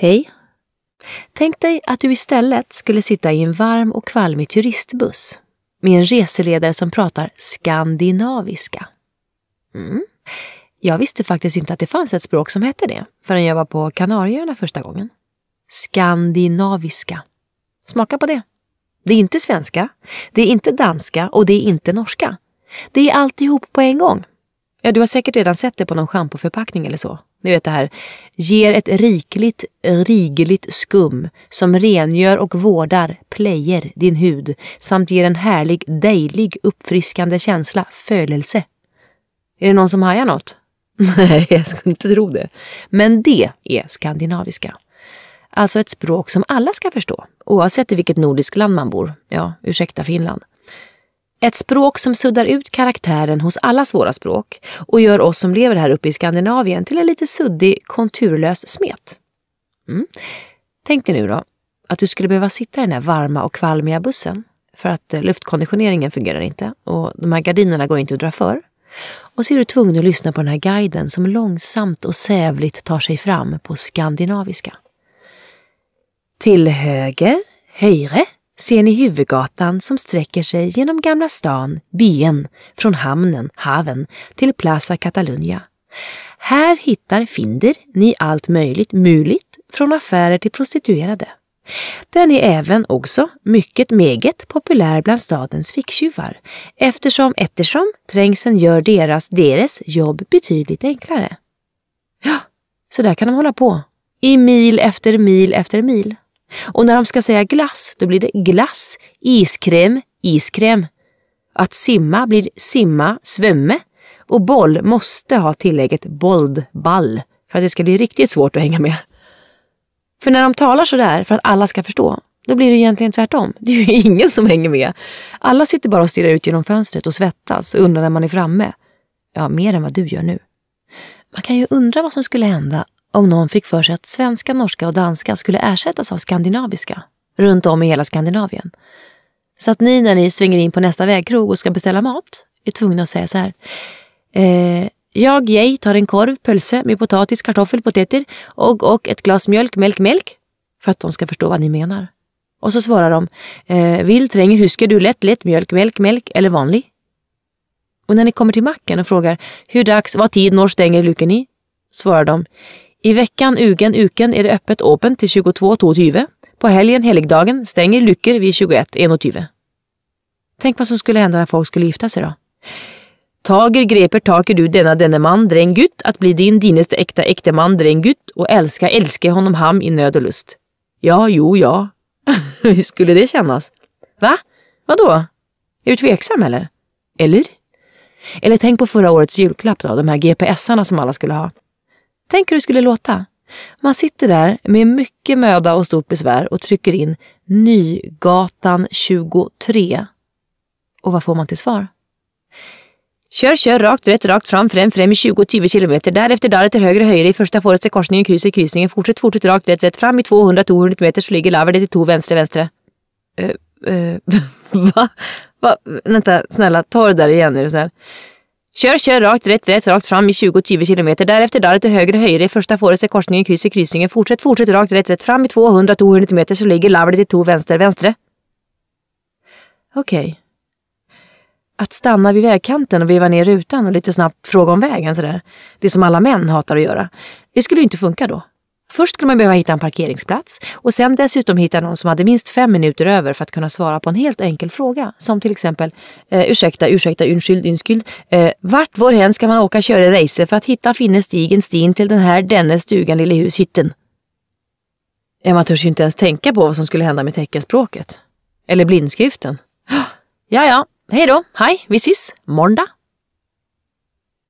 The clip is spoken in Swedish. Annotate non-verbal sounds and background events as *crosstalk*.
Hej. Tänk dig att du istället skulle sitta i en varm och kvalmig turistbuss med en reseledare som pratar skandinaviska. Mm. Jag visste faktiskt inte att det fanns ett språk som hette det förrän jag var på Kanarieöarna första gången. Skandinaviska. Smaka på det. Det är inte svenska, det är inte danska och det är inte norska. Det är alltihop på en gång. Ja, du har säkert redan sett det på någon schampoförpackning eller så. Ni vet det här. Ger ett rikligt, rigligt skum som rengör och vårdar, plejer, din hud samt ger en härlig, dejlig, uppfriskande känsla, fölelse. Är det någon som hajar något? *laughs* Nej, jag skulle inte tro det. Men det är skandinaviska. Alltså ett språk som alla ska förstå, oavsett i vilket nordiskt land man bor. Ja, ursäkta Finland. Ett språk som suddar ut karaktären hos alla svåra språk och gör oss som lever här uppe i Skandinavien till en lite suddig, konturlös smet. Mm. Tänk dig nu då att du skulle behöva sitta i den här varma och kvalmiga bussen för att eh, luftkonditioneringen fungerar inte och de här gardinerna går inte att dra för. Och så är du tvungen att lyssna på den här guiden som långsamt och sävligt tar sig fram på skandinaviska. Till höger, höjre, ser ni huvudgatan som sträcker sig genom Gamla stan, byen, från hamnen, haven, till Plaza Catalunya. Här hittar Finder ni allt möjligt muligt, från affärer till prostituerade. Den är även också mycket meget populär bland stadens ficktjuvar eftersom eftersom trängseln gör deras, deras jobb betydligt enklare. Ja, så där kan de hålla på. I mil efter mil efter mil. Och när de ska säga glass, då blir det glass, iskräm, iskräm. Att simma blir simma, svämme. Och boll måste ha tillägget bold, ball, för att det ska bli riktigt svårt att hänga med. För när de talar sådär för att alla ska förstå, då blir det egentligen tvärtom. Det är ju *laughs* ingen som hänger med. Alla sitter bara och stirrar ut genom fönstret och svettas och undrar när man är framme. Ja, mer än vad du gör nu. Man kan ju undra vad som skulle hända om någon fick för sig att svenska, norska och danska skulle ersättas av skandinaviska runt om i hela Skandinavien. Så att ni när ni svänger in på nästa vägkrog och ska beställa mat är tvungna att säga så här. Eh, jag, jej, tar en korv, pölse med potatis, kartoffel, poteter och, och ett glas mjölk, mjölk, mjölk. För att de ska förstå vad ni menar. Och så svarar de. Eh, vill, tränger, husker du lätt, lätt, mjölk, mjölk, mjölk eller vanlig? Och när ni kommer till macken och frågar hur dags, vad tid norr stänger luken i? Svarar de. I veckan ugen uken är det öppet open till 22.22. På helgen heligdagen stänger Lycker vid 21.21. Tänk vad som skulle hända när folk skulle gifta sig då. Tager greper taker du denna denne man drängytt att bli din dineste äkta äkte man drängytt och älska älske honom ham i nöd och lust. Ja, jo, ja. *laughs* Hur skulle det kännas? Va? Vadå? Är du tveksam eller? Eller? Eller tänk på förra årets julklapp då, de här GPSarna som alla skulle ha. Tänk hur det skulle låta. Man sitter där med mycket möda och stort besvär och trycker in Nygatan 23. Och vad får man till svar? Kör, kör rakt, rätt, rakt fram, främ, främ i 20-20 kilometer. Därefter darret till höger, höger i första fårets korsningen, kryss i kryssningen. Fortsätt, fortsätt, rakt, rätt, rätt fram i 200-200 meter så ligger laver det till to vänster, vänster. Uh, eh, uh, eh, *laughs* va? va? Vänta, snälla, ta det där igen är du snäll. Kör, kör rakt, rätt, rätt, rakt fram i 20-20 kilometer. Därefter darret till höger, höjre i första fåret, i korsningen, kryss i kryssningen. Fortsätt, fortsätt rakt, rätt, rätt fram i 200-200 meter så ligger lavret i to vänster, vänstre. Okej. Okay. Att stanna vid vägkanten och veva ner rutan och lite snabbt fråga om vägen sådär. Det som alla män hatar att göra. Det skulle ju inte funka då. Först skulle man behöva hitta en parkeringsplats och sen dessutom hitta någon som hade minst fem minuter över för att kunna svara på en helt enkel fråga. Som till exempel, eh, ursäkta, ursäkta, unskyld, unskyld. Eh, vart vår hen ska man åka köra racer för att hitta finne stigen stin till den här denne stugan lille hushytten? Ja, man törs ju inte ens tänka på vad som skulle hända med teckenspråket. Eller blindskriften. *gasps* Ja, ja, hej då, hej, vi ses, måndag.